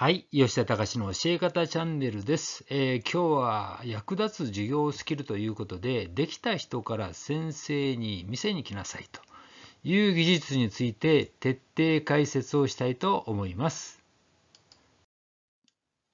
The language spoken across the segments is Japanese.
はい。吉田隆の教え方チャンネルです、えー、今日は役立つ授業スキルということで、できた人から先生に見せに来なさいという技術について徹底解説をしたいと思います。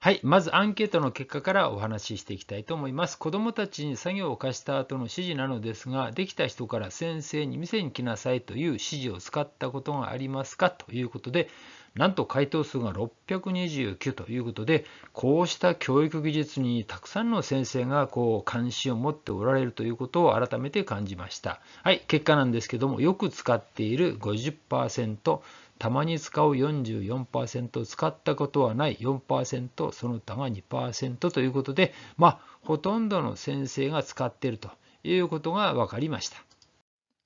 はい。まずアンケートの結果からお話ししていきたいと思います。子供たちに作業を課した後の指示なのですが、できた人から先生に見せに来なさいという指示を使ったことがありますかということで、なんと回答数が629ということでこうした教育技術にたくさんの先生がこう関心を持っておられるということを改めて感じましたはい結果なんですけどもよく使っている50%たまに使う44%使ったことはない4%その他が2%ということでまあほとんどの先生が使っているということが分かりました。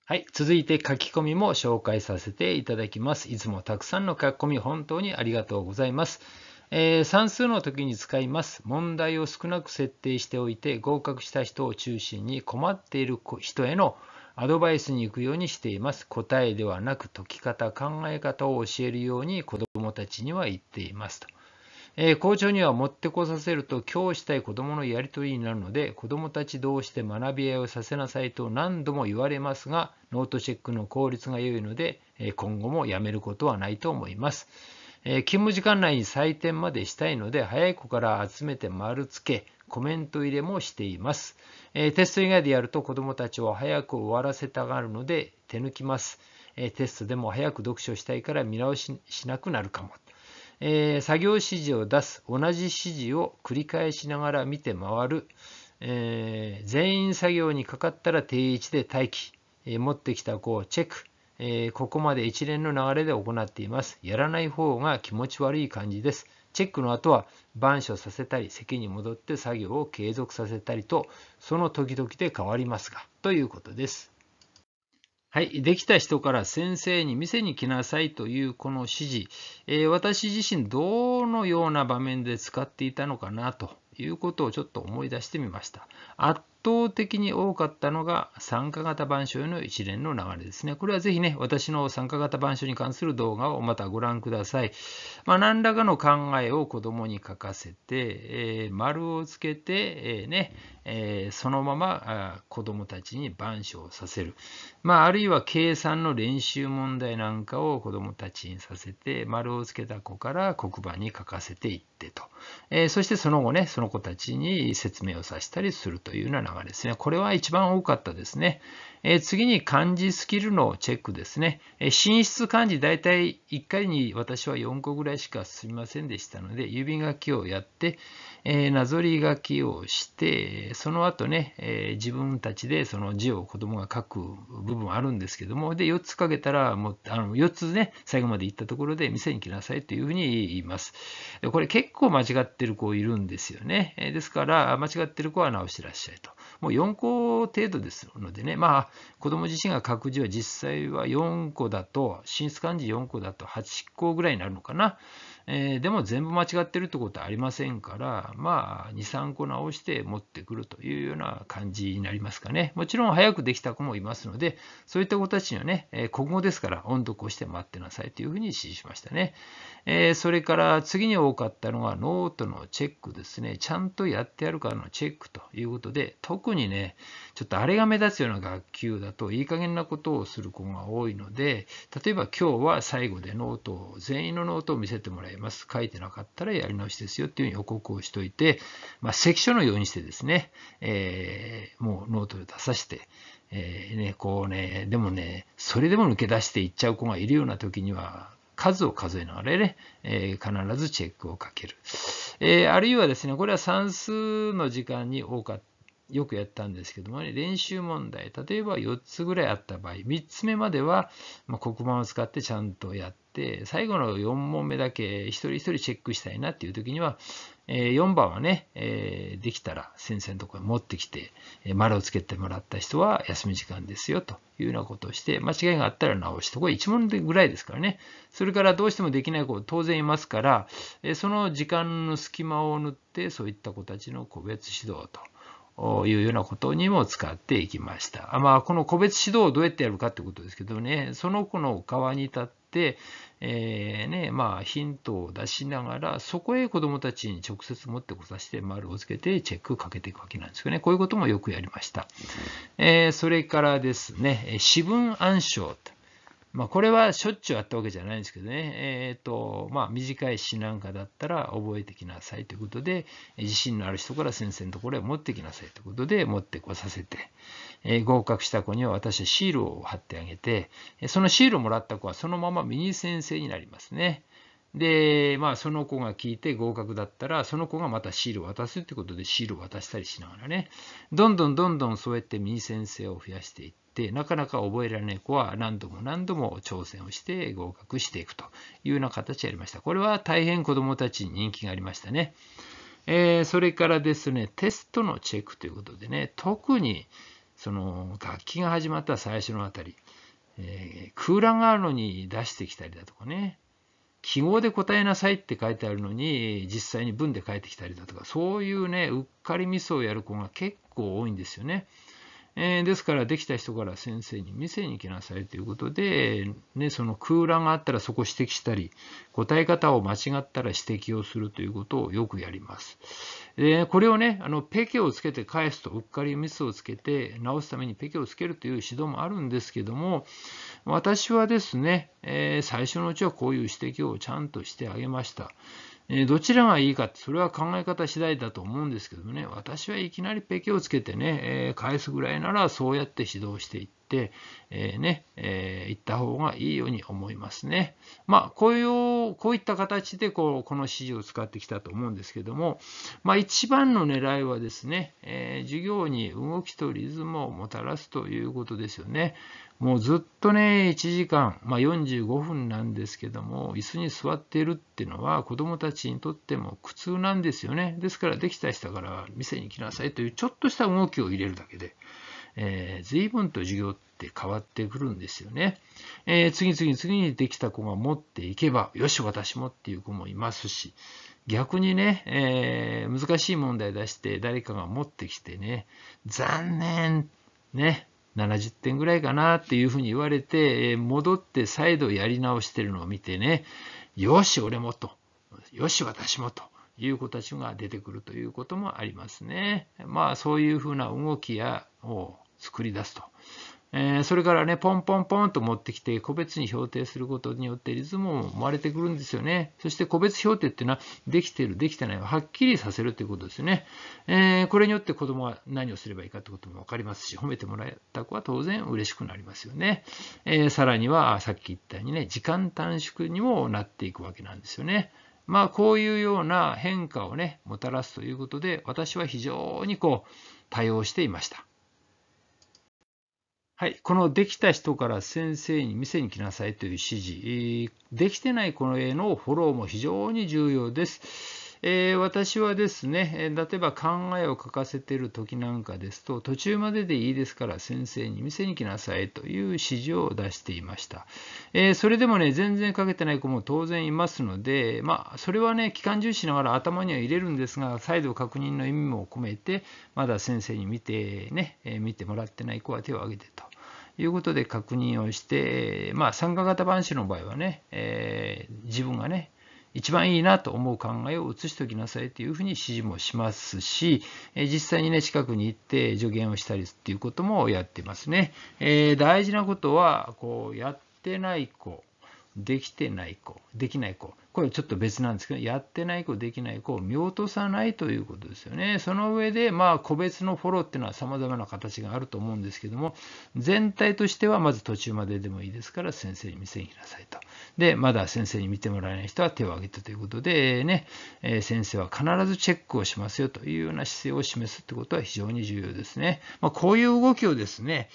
はい。続いて書き込みも紹介させていただきます。いつもたくさんの書き込み本当にありがとうございます。えー、算数の時に使います。問題を少なく設定しておいて合格した人を中心に困っている人へのアドバイスに行くようにしています。答えではなく解き方、考え方を教えるように子どもたちには言っていますと。えー、校長には持ってこさせると今日したい子供のやり取りになるので子供たち同士で学び合いをさせなさいと何度も言われますがノートチェックの効率が良いので、え今後もやめることはないと思います。え勤務時間内に採点までしたいので、早い子から集めて丸つけ、コメント入れもしています。えテスト以外でやると子どもたちを早く終わらせたがるので手抜きます。えテストでも早く読書したいから見直ししなくなるかも。えー、作業指示を出す、同じ指示を繰り返しながら見て回る、えー、全員作業にかかったら定位置で待機、えー、持ってきた子をチェック、えここまで一連の流れで行っています。やらない方が気持ち悪い感じです。チェックの後は板書させたり、席に戻って作業を継続させたりと、その時々で変わりますが、ということです。はい、できた人から先生に店に来なさいというこの指示、えー、私自身どのような場面で使っていたのかなということをちょっと思い出してみました。圧倒的に多かったのが参加型板書への一連の流れですね。これはぜひね、私の参加型板書に関する動画をまたご覧ください。まあ、何らかの考えを子供に書かせて、えー、丸をつけて、えー、ね、えー、そのまま子供たちに板書をさせる。まあ、あるいは計算の練習問題なんかを子供たちにさせて、丸をつけた子から黒板に書かせていってと。えそしてその後ね、その子たちに説明をさせたりするというような流れがですね、これは一番多かったですね。え次に漢字スキルのチェックですね。え進出漢字大体1回に私は4個ぐらいしか進みませんでしたので、指書きをやって、えなぞり書きをして、その後ね、え自分たちでその字を子供が書く部分あるんですけども、で、4つ書けたら、もう、あの、4つね、最後まで行ったところで店に来なさいというふうに言います。でこれ結構間違ってる子いるんですよね。ですから、間違ってる子は直してらっしゃいと。もう4個程度ですのでね、まあ、子供自身が各自は実際は4個だと、進出漢字4個だと8個ぐらいになるのかな。えー、でも全部間違ってるってことはありませんから、まあ、2、3個直して持ってくるというような感じになりますかね。もちろん早くできた子もいますので、そういった子たちにはね、えー、国語ですから音読をして待ってなさいというふうに指示しましたね。えー、それから次に多かったのがノートのチェックですね。ちゃんとやってやるかのチェックということで、特特にね、ちょっとあれが目立つような学級だといい加減なことをする子が多いので、例えば今日は最後でノートを、全員のノートを見せてもらいます。書いてなかったらやり直しですよっていう予告をしといて、まあ、関所のようにしてですね、えー、もうノートで出させて、えー、ね、こうね、でもね、それでも抜け出していっちゃう子がいるような時には、数を数えながらね、えー、必ずチェックをかける。えー、あるいはですね、これは算数の時間に多かったよくやったんですけどもね、練習問題、例えば4つぐらいあった場合、3つ目までは、ま黒板を使ってちゃんとやって、最後の4問目だけ一人一人チェックしたいなっていう時には、え4番はね、えできたら先生のところに持ってきて、え丸をつけてもらった人は休み時間ですよというようなことをして、間違いがあったら直して、これ1問ぐらいですからね。それからどうしてもできない子当然いますから、えその時間の隙間を塗って、そういった子たちの個別指導と。いうようなことにも使っていきました。まあ、この個別指導をどうやってやるかってことですけどね、その子の側に立って、えー、ねまあ、ヒントを出しながら、そこへ子どもたちに直接持ってこさせて、丸をつけてチェックをかけていくわけなんですけどね、こういうこともよくやりました。えー、それからですね、四分暗証。まあ、これはしょっちゅうあったわけじゃないんですけどね、えっ、ー、とまあ、短い詩なんかだったら覚えてきなさいということで、自信のある人から先生のところへ持ってきなさいということで、持ってこさせて、えー、合格した子には私はシールを貼ってあげて、そのシールをもらった子はそのままミニ先生になりますね。で、まあ、その子が聞いて合格だったら、その子がまたシールを渡すってことで、シールを渡したりしながらね、どんどんどんどんそうやってミニ先生を増やしていって、、なかなか覚えられない子は何度も何度も挑戦をして合格していくというような形でありました。これは大変子どもたちに人気がありましたね。えー、それからですね、テストのチェックということでね、特にその楽器が始まった最初のあたり、えー、空欄があるのに出してきたりだとかね、記号で答えなさいって書いてあるのに、実際に文で書いてきたりだとか、そういうね、うっかりミスをやる子が結構多いんですよね。えー、ですから、できた人から先生に見せに行きなさいということで、ね、その空欄があったらそこ指摘したり、答え方を間違ったら指摘をするということをよくやります。でこれをね、あのペケをつけて返すと、うっかりミスをつけて直すためにペケをつけるという指導もあるんですけども、私はですね、えー、最初のうちはこういう指摘をちゃんとしてあげました。えどちらがいいかって、それは考え方次第だと思うんですけどね、私はいきなりペケをつけてね、え返すぐらいならそうやって指導していって、えー、ね、えー、行った方がいいように思いますね。まあ、こういう、こういった形でこう、この指示を使ってきたと思うんですけども、まあ、一番の狙いはですね、えー、授業に動きとリズムをもたらすということですよね。もうずっとね、1時間、まあ、45分なんですけども、椅子に座っているっていうのは、子どもたちにとっても苦痛なんですよね。ですから、できた人から店に来なさいというちょっとした動きを入れるだけで、えー、随分と授業って変わってくるんですよね。えー、次々次にできた子が持っていけば、よし、私もっていう子もいますし、逆にね、えー、難しい問題出して誰かが持ってきてね、残念、ね、70点ぐらいかなっていうふうに言われて、戻って再度やり直してるのを見てね、よし、俺もと、よし、私もという子たちが出てくるということもありますね。まあ、そういうふうな動きやを作り出すとえー、それからね、ポンポンポンと持ってきて、個別に評定することによってリズムも生まれてくるんですよね。そして個別評定っていうのは、できてる、できてないをはっきりさせるということですよね。えー、これによって子供は何をすればいいかってことも分かりますし、褒めてもらえた子は当然嬉しくなりますよね。えー、さらには、さっき言ったようにね、時間短縮にもなっていくわけなんですよね。まあ、こういうような変化をね、もたらすということで、私は非常にこう、対応していました。はい、このできた人から先生に見せに来なさいという指示、できてないこの絵のフォローも非常に重要です。えー、私はですね、例えば考えを書かせている時なんかですと、途中まででいいですから先生に見せに来なさいという指示を出していました。えー、それでもね、全然書けてない子も当然いますので、まあ、それはね、期間重視しながら頭には入れるんですが、再度確認の意味も込めて、まだ先生に見てね、え見てもらってない子は手を挙げてと。いうことで確認をして、まあ、参加型版紙の場合はね、えー、自分がね、一番いいなと思う考えを移しておきなさいというふうに指示もしますし、え実際にね、近くに行って助言をしたりっていうこともやってますね。えー、大事なことは、こう、やってない子、できてない子、できない子、これちょっと別なんですけど、やってない子、できない子を見落とさないということですよね。その上で、まあ、個別のフォローっていうのは様々な形があると思うんですけども、全体としてはまず途中まででもいいですから、先生にせになさいと。で、まだ先生に見てもらえない人は手を挙げたということで、ね、え先生は必ずチェックをしますよというような姿勢を示すってことは非常に重要ですね。まあ、こういう動きをですね、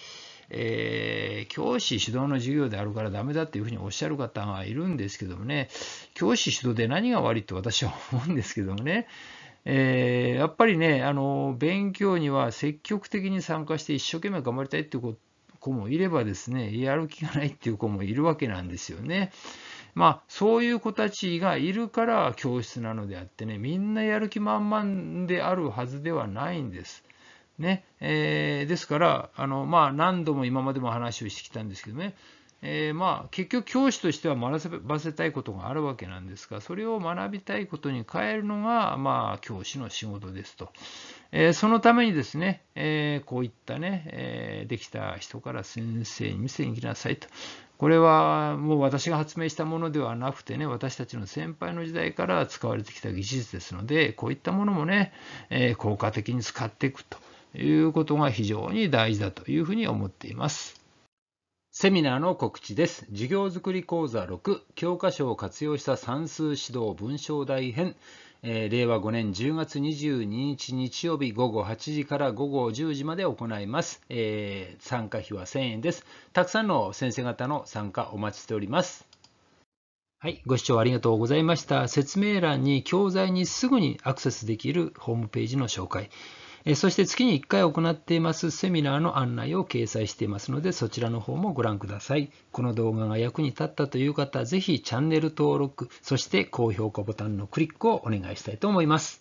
えー、教師主導の授業であるからダメだっていうふうにおっしゃる方がいるんですけどもね、教師主導で何が悪いと私は思うんですけどもね、えー、やっぱりね、あの、勉強には積極的に参加して一生懸命頑張りたいっていう子もいればですね、やる気がないっていう子もいるわけなんですよね。まあ、そういう子たちがいるから教室なのであってね、みんなやる気満々であるはずではないんです。ねえー、ですからあの、まあ、何度も今までも話をしてきたんですけどね、えー、まあ、結局教師としては学ばせたいことがあるわけなんですがそれを学びたいことに変えるのが、まあ、教師の仕事ですと、えー、そのためにですね、えこういったね、えできた人から先生に見せに来なさいとこれはもう私が発明したものではなくてね、私たちの先輩の時代から使われてきた技術ですので、こういったものもね、え効果的に使っていくと。いうことが非常に大事だというふうに思っています。セミナーの告知です。授業づくり講座6、教科書を活用した算数指導文章題編、えー、令和5年10月22日日曜日午後8時から午後10時まで行います。えー、参加費は1000円です。たくさんの先生方の参加お待ちしております。はい、ご視聴ありがとうございました。説明欄に教材にすぐにアクセスできるホームページの紹介。そして月に1回行っていますセミナーの案内を掲載していますので、そちらの方もご覧ください。この動画が役に立ったという方、ぜひチャンネル登録、そして高評価ボタンのクリックをお願いしたいと思います。